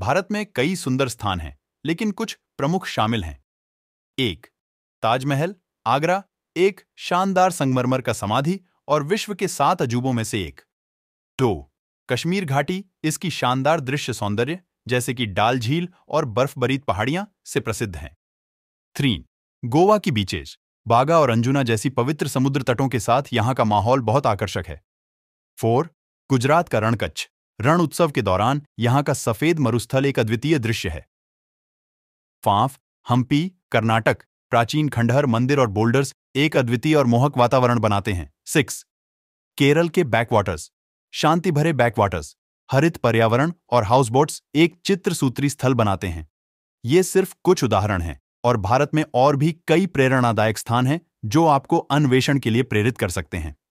भारत में कई सुंदर स्थान हैं लेकिन कुछ प्रमुख शामिल हैं एक ताजमहल आगरा एक शानदार संगमरमर का समाधि और विश्व के सात अजूबों में से एक दो कश्मीर घाटी इसकी शानदार दृश्य सौंदर्य जैसे कि डाल झील और बर्फबरीत पहाड़ियां से प्रसिद्ध हैं थ्री गोवा की बीचेज बागा और अंजुना जैसी पवित्र समुद्र तटों के साथ यहां का माहौल बहुत आकर्षक है फोर गुजरात का रणकच्छ रण उत्सव के दौरान यहां का सफेद मरुस्थल एक अद्वितीय दृश्य है फाफ हम्पी कर्नाटक प्राचीन खंडहर मंदिर और बोल्डर्स एक अद्वितीय और मोहक वातावरण बनाते हैं सिक्स केरल के बैकवाटर्स शांति भरे बैकवाटर्स हरित पर्यावरण और हाउसबोट्स एक चित्र सूत्री स्थल बनाते हैं ये सिर्फ कुछ उदाहरण हैं और भारत में और भी कई प्रेरणादायक स्थान हैं जो आपको अन्वेषण के लिए प्रेरित कर सकते हैं